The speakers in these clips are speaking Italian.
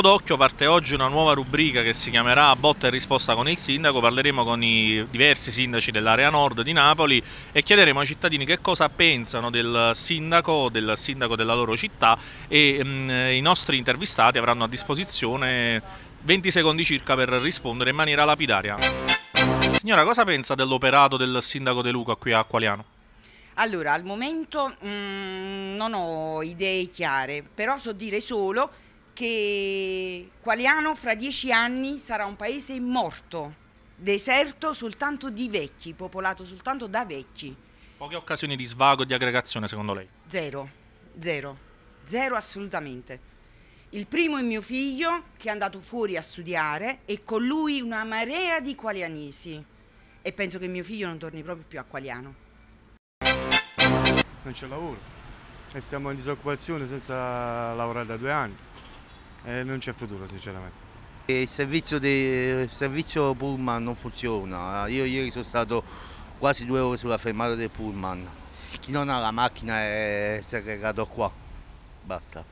colpo d'occhio parte oggi una nuova rubrica che si chiamerà Botta e risposta con il sindaco, parleremo con i diversi sindaci dell'area nord di Napoli e chiederemo ai cittadini che cosa pensano del sindaco, del sindaco della loro città e mh, mm, i nostri intervistati avranno a disposizione 20 secondi circa per rispondere in maniera lapidaria. Signora, cosa pensa dell'operato del sindaco De Luca qui a Qualiano? Allora, al momento mh, mm, non ho idee chiare, però so dire solo che Qualiano fra dieci anni sarà un paese morto, deserto soltanto di vecchi, popolato soltanto da vecchi. Poche occasioni di svago e di aggregazione secondo lei? Zero, zero, zero assolutamente. Il primo è mio figlio che è andato fuori a studiare e con lui una marea di qualianesi. E penso che mio figlio non torni proprio più a Qualiano. Non c'è lavoro e siamo in disoccupazione senza lavorare da due anni eh, non c'è futuro sinceramente. Il servizio, de, il servizio, pullman non funziona, io ieri sono stato quasi due ore sulla fermata del pullman, chi non ha la macchina è segregato qua, basta.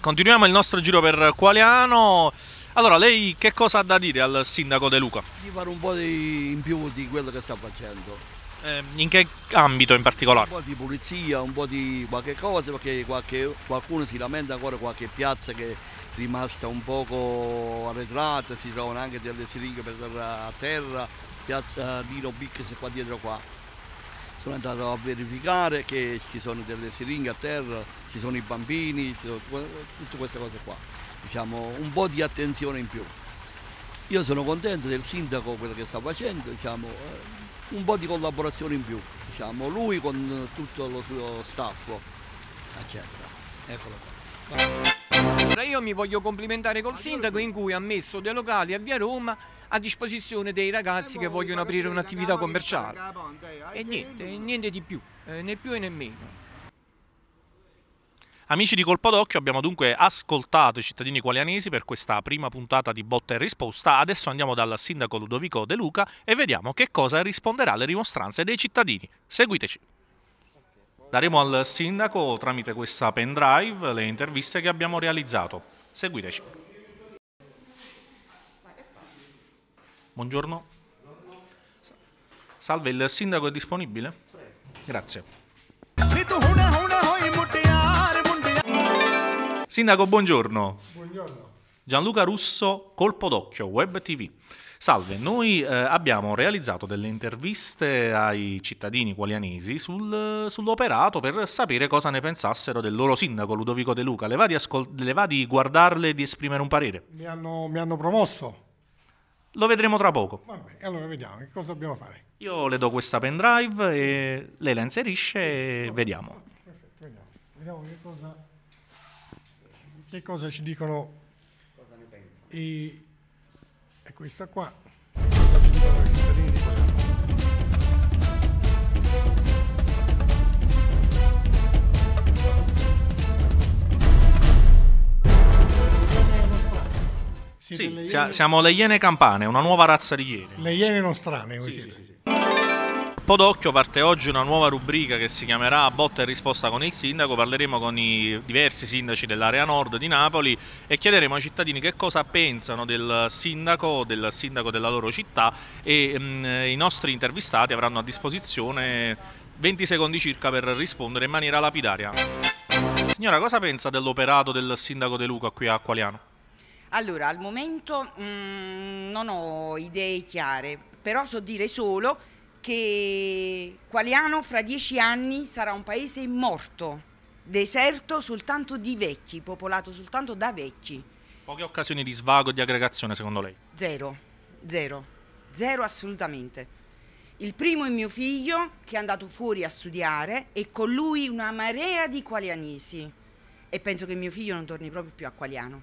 Continuiamo il nostro giro per Qualiano, allora lei che cosa ha da dire al sindaco De Luca? Di fare un po' di, in più di quello che sta facendo. Eh, in che ambito in particolare? Un po' di pulizia, un po' di qualche cosa, perché qualche, qualcuno si lamenta ancora qualche piazza che rimasta un poco arretrata, si trovano anche delle siringhe per terra, a terra, piazza eh, Nino Bicches qua dietro qua. Sono andato a verificare che ci sono delle siringhe a terra, ci sono i bambini, tutte queste cose qua. Diciamo un po' di attenzione in più. Io sono contento del sindaco quello che sta facendo, diciamo, eh, un po' di collaborazione in più, diciamo, lui con tutto lo suo staff, eccetera. Eccolo qua. Io mi voglio complimentare col sindaco in cui ha messo dei locali a via Roma a disposizione dei ragazzi che vogliono aprire un'attività commerciale. E niente, niente di più, eh, né più e né meno. Amici di Colpo d'Occhio, abbiamo dunque ascoltato i cittadini qualianesi per questa prima puntata di Botta e Risposta. Adesso andiamo dal sindaco Ludovico De Luca e vediamo che cosa risponderà alle rimostranze dei cittadini. Seguiteci. Daremo al sindaco tramite questa pendrive le interviste che abbiamo realizzato. Seguiteci. Buongiorno. Salve, il sindaco è disponibile? Grazie. Sindaco, buongiorno. Buongiorno. Gianluca Russo, Colpo d'Occhio, Web TV. Salve, noi eh, abbiamo realizzato delle interviste ai cittadini qualianesi sul, sull'operato per sapere cosa ne pensassero del loro sindaco Ludovico De Luca. Le va di, ascol- le va di guardarle e di esprimere un parere? Mi hanno, mi hanno promosso. Lo vedremo tra poco. Vabbè, allora vediamo che cosa dobbiamo fare. Io le do questa pendrive e lei la inserisce e vediamo. Perfetto, vediamo. Vediamo che cosa, che cosa ci dicono cosa i, questa qua. Sì, cioè, siamo le iene campane, una nuova razza di iene. Le iene nostrane, voi sì, Sì, sì d'occhio parte oggi una nuova rubrica che si chiamerà Botta e risposta con il sindaco, parleremo con i diversi sindaci dell'area nord di Napoli e chiederemo ai cittadini che cosa pensano del sindaco, del sindaco della loro città e mh, mm, i nostri intervistati avranno a disposizione 20 secondi circa per rispondere in maniera lapidaria. Signora, cosa pensa dell'operato del sindaco De Luca qui a Qualiano? Allora, al momento mh, mm, non ho idee chiare, però so dire solo che Qualiano fra dieci anni sarà un paese morto, deserto soltanto di vecchi, popolato soltanto da vecchi. Poche occasioni di svago e di aggregazione secondo lei? Zero, zero, zero assolutamente. Il primo è mio figlio che è andato fuori a studiare e con lui una marea di qualianesi e penso che mio figlio non torni proprio più a Qualiano.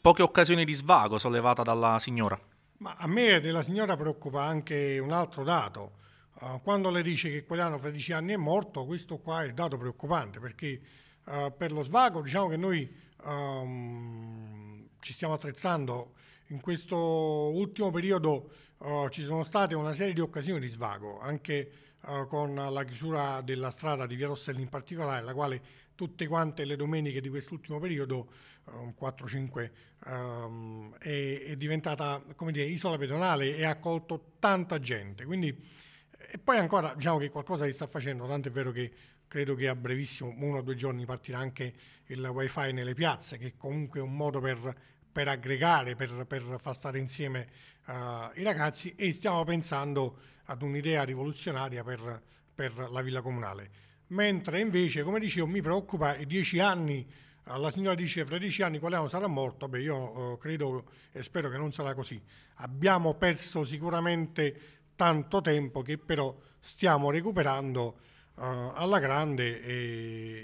Poche occasioni di svago sollevata dalla signora. Ma a me della signora preoccupa anche un altro dato. Eh, quando lei dice che Quagliano fra dieci anni è morto, questo qua è il dato preoccupante perché uh, per lo svago diciamo che noi um, ci stiamo attrezzando in questo ultimo periodo uh, ci sono state una serie di occasioni di svago, anche eh, con la chiusura della strada di Via Rosselli in particolare, la quale tutte quante le domeniche di quest'ultimo periodo, eh, 4-5, ehm, è, è, diventata dire, isola pedonale e ha accolto tanta gente. Quindi, eh, e poi ancora diciamo che qualcosa si sta facendo, tanto è vero che credo che a brevissimo, uno o due giorni, partirà anche il wifi nelle piazze, che comunque è un modo per, per aggregare, per, per, far stare insieme uh, i ragazzi e stiamo pensando ad un'idea rivoluzionaria per, per, la villa comunale. Mentre invece, come dicevo, mi preoccupa i dieci anni, eh, la signora dice fra dieci anni quale anno sarà morto, beh io eh, credo e spero che non sarà così. Abbiamo perso sicuramente tanto tempo che però stiamo recuperando uh, alla grande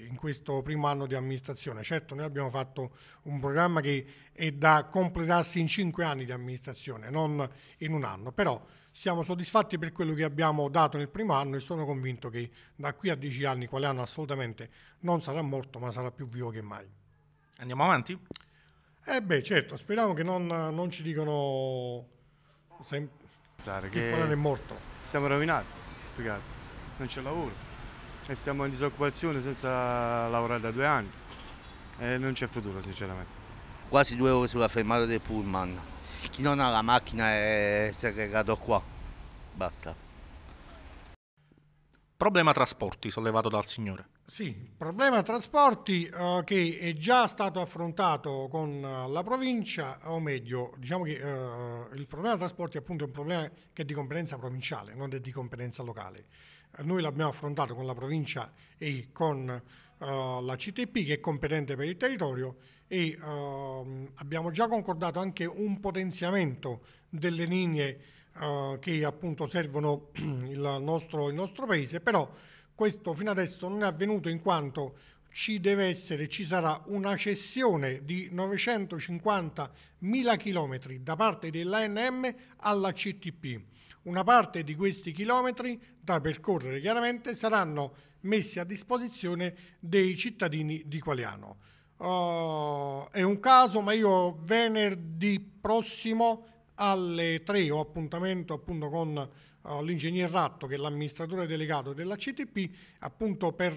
in questo primo anno di amministrazione. Certo noi abbiamo fatto un programma che è da completarsi in cinque anni di amministrazione, non in un anno, però siamo soddisfatti per quello che abbiamo dato nel primo anno e sono convinto che da qui a dieci anni quale anno assolutamente non sarà morto ma sarà più vivo che mai. Andiamo avanti? Eh beh certo, speriamo che non, non ci dicano sempre che, che è morto. Siamo rovinati, peccato, non c'è lavoro e siamo in disoccupazione senza lavorare da due anni e non c'è futuro sinceramente. Quasi due ore sulla fermata del pullman, chi non ha la macchina è segregato qua, basta. Problema trasporti sollevato dal signore. Sì, il problema trasporti eh, che è già stato affrontato con eh, la provincia, o meglio, diciamo che eh, il problema trasporti appunto è un problema che è di competenza provinciale, non è di competenza locale. Eh, noi l'abbiamo affrontato con la provincia e con eh, la CTP che è competente per il territorio e ehm, abbiamo già concordato anche un potenziamento delle linee eh, che appunto servono il nostro, il nostro paese, però questo fino adesso non è avvenuto in quanto ci deve essere, ci sarà una cessione di 950.000 km da parte dell'ANM alla CTP. Una parte di questi chilometri da percorrere chiaramente saranno messi a disposizione dei cittadini di Qualiano. Uh, è un caso, ma io venerdì prossimo alle 3 ho appuntamento appunto con eh, l'ingegner Ratto che è l'amministratore delegato della CTP appunto per,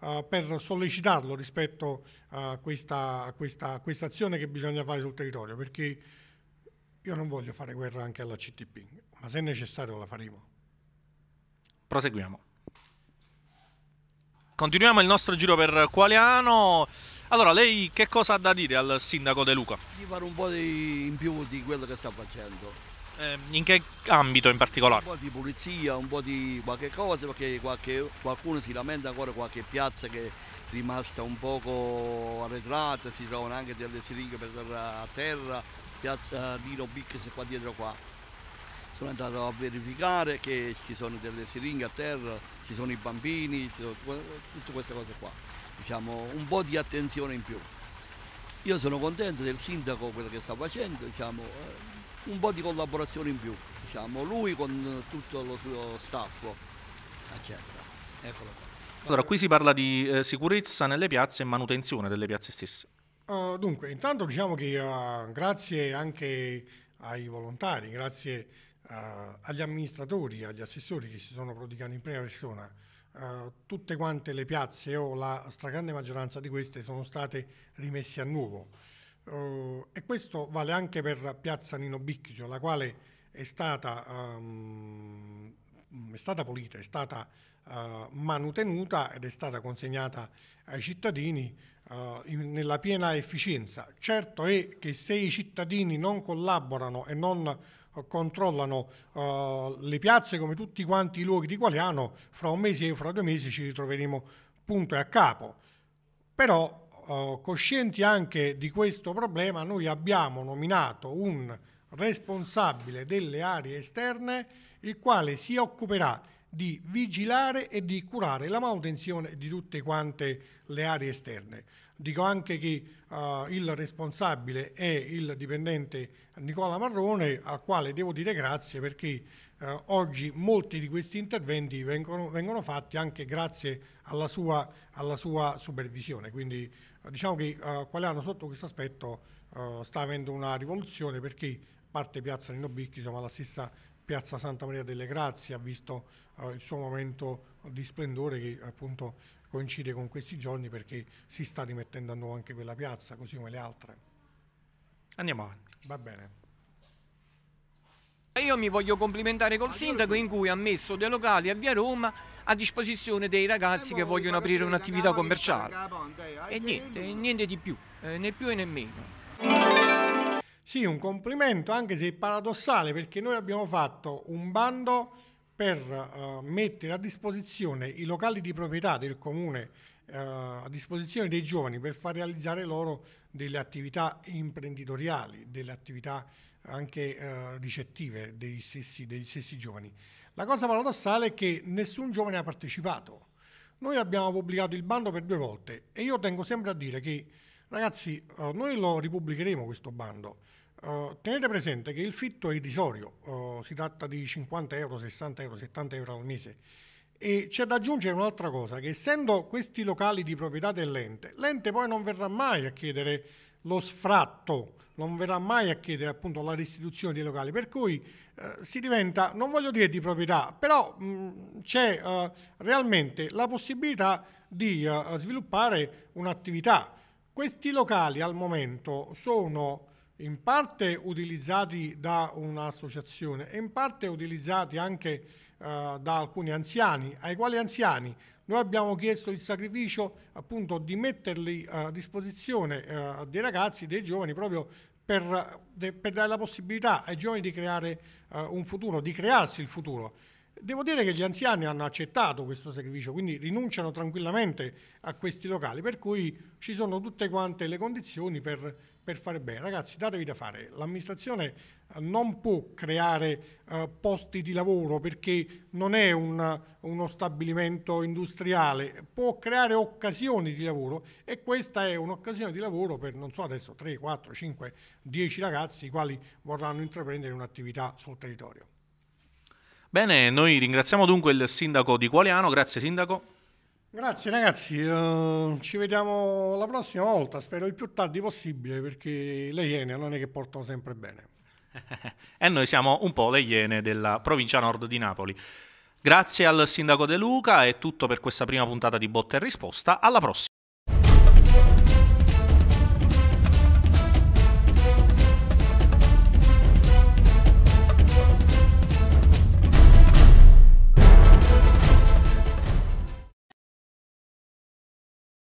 eh, per sollecitarlo rispetto a eh, questa, questa, questa azione che bisogna fare sul territorio perché io non voglio fare guerra anche alla CTP ma se necessario la faremo. Proseguiamo. Continuiamo il nostro giro per Qualiano. Allora, lei che cosa ha da dire al sindaco De Luca? Di fare un po' di in più di quello che sta facendo. Eh, in che ambito in particolare? Un po' di pulizia, un po' di qualche cosa, perché qualche, qualcuno si lamenta ancora qualche piazza che è rimasta un poco arretrata, si trovano anche delle siringhe per terra, a terra, piazza Nino Bicches qua dietro qua. Sono andato a verificare che ci sono delle siringhe a terra, ci sono i bambini, sono tutte queste cose qua. Diciamo un po' di attenzione in più. Io sono contento del sindaco quello che sta facendo, diciamo, eh, un po' di collaborazione in più, diciamo, lui con tutto lo suo staff, eccetera. Ah, Eccolo qua. Allora, qui si parla di eh, sicurezza nelle piazze e manutenzione delle piazze stesse. Uh, dunque, intanto diciamo che uh, grazie anche ai volontari, grazie uh, agli amministratori, agli assessori che si sono prodigati in prima persona, tutte quante le piazze o la stragrande maggioranza di queste sono state rimesse a nuovo. Uh, e questo vale anche per Piazza Nino Bicchio, la quale è stata, um, è stata pulita, è stata uh, manutenuta ed è stata consegnata ai cittadini uh, in, nella piena efficienza. Certo è che se i cittadini non collaborano e non controllano eh, le piazze come tutti quanti i luoghi di Qualiano, fra un mese e fra due mesi ci ritroveremo punto e a capo. Però eh, coscienti anche di questo problema, noi abbiamo nominato un responsabile delle aree esterne, il quale si occuperà di vigilare e di curare la manutenzione di tutte quante le aree esterne. Dico anche che eh, il responsabile è il dipendente Nicola Marrone, al quale devo dire grazie perché eh, oggi molti di questi interventi vengono, vengono fatti anche grazie alla sua, alla sua supervisione. Quindi diciamo che uh, eh, Qualiano sotto questo aspetto uh, sta avendo una rivoluzione perché parte Piazza Nino Bicchi, insomma la stessa Piazza Santa Maria delle Grazie ha visto uh, il suo momento di splendore che appunto coincide con questi giorni perché si sta rimettendo a nuovo anche quella piazza così come le altre. Andiamo avanti. Va bene. Io mi voglio complimentare col sindaco in cui ha messo dei locali a via Roma a disposizione dei ragazzi che vogliono aprire un'attività commerciale. E niente, niente di più, eh, né più e né meno. Sì, un complimento anche se paradossale perché noi abbiamo fatto un bando per uh, mettere a disposizione i locali di proprietà del comune uh, a disposizione dei giovani per far realizzare loro delle attività imprenditoriali, delle attività anche eh, ricettive degli stessi, degli stessi giovani. La cosa paradossale è che nessun giovane ha partecipato. Noi abbiamo pubblicato il bando per due volte e io tengo sempre a dire che ragazzi eh, noi lo ripubblicheremo questo bando. Eh, tenete presente che il fitto è irrisorio, eh, si tratta di 50 euro, 60 euro, 70 euro al mese. E c'è da aggiungere un'altra cosa, che essendo questi locali di proprietà dell'ente, l'ente poi non verrà mai a chiedere lo sfratto, non verrà mai a chiedere appunto la restituzione dei locali, per cui eh, si diventa, non voglio dire di proprietà, però mm, c'è eh, realmente la possibilità di eh, sviluppare un'attività. Questi locali al momento sono in parte utilizzati da un'associazione e in parte utilizzati anche eh, da alcuni anziani, ai quali anziani noi abbiamo chiesto il sacrificio appunto di metterli a disposizione eh, dei ragazzi, dei giovani, proprio per, per, dare la possibilità ai giovani di creare eh, un futuro, di crearsi il futuro. Devo dire che gli anziani hanno accettato questo sacrificio, quindi rinunciano tranquillamente a questi locali, per cui ci sono tutte quante le condizioni per per fare bene. Ragazzi, datevi da fare. L'amministrazione eh, non può creare eh, posti di lavoro perché non è un, uno stabilimento industriale, può creare occasioni di lavoro e questa è un'occasione di lavoro per, non so adesso, 3, 4, 5, 10 ragazzi i quali vorranno intraprendere un'attività sul territorio. Bene, noi ringraziamo dunque il sindaco di Qualiano, grazie sindaco. Grazie ragazzi, uh, ci vediamo la prossima volta, spero il più tardi possibile perché le Iene non è che portano sempre bene. e noi siamo un po' le Iene della provincia nord di Napoli. Grazie al sindaco De Luca, è tutto per questa prima puntata di Botta e Risposta, alla prossima!